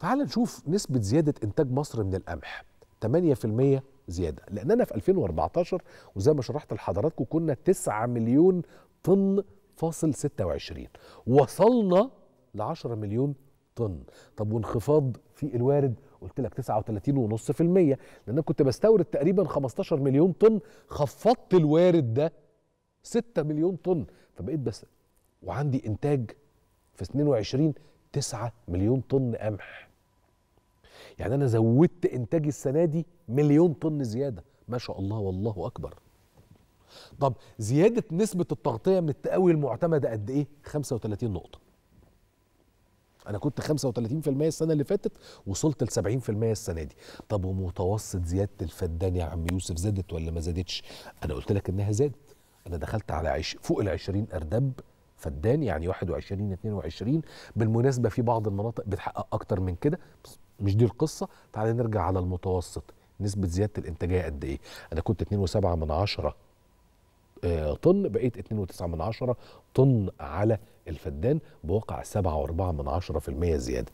تعال نشوف نسبة زيادة إنتاج مصر من القمح 8% زيادة لأننا في 2014 وزي ما شرحت لحضراتكم كنا 9 مليون طن فاصل 26 وصلنا ل 10 مليون طن طب وانخفاض في الوارد قلت لك 39.5% لأن أنا كنت بستورد تقريبا 15 مليون طن خفضت الوارد ده 6 مليون طن فبقيت بس وعندي إنتاج في 22 9 مليون طن قمح يعني انا زودت انتاجي السنه دي مليون طن زياده ما شاء الله والله اكبر طب زياده نسبه التغطيه من التقوي المعتمده قد ايه 35 نقطه انا كنت 35% السنه اللي فاتت وصلت ل 70% السنه دي طب ومتوسط زياده الفدان يا عم يوسف زادت ولا ما زادتش انا قلت لك انها زادت انا دخلت على عش... فوق ال 20 اردب فدان يعني 21 22 بالمناسبه في بعض المناطق بتحقق اكتر من كده مش دي القصه تعالى نرجع على المتوسط نسبه زياده الانتاجيه قد ايه انا كنت 2.7 من عشرة آه، طن بقيت 2.9 من عشرة طن على الفدان بواقع 7.4 من المية زياده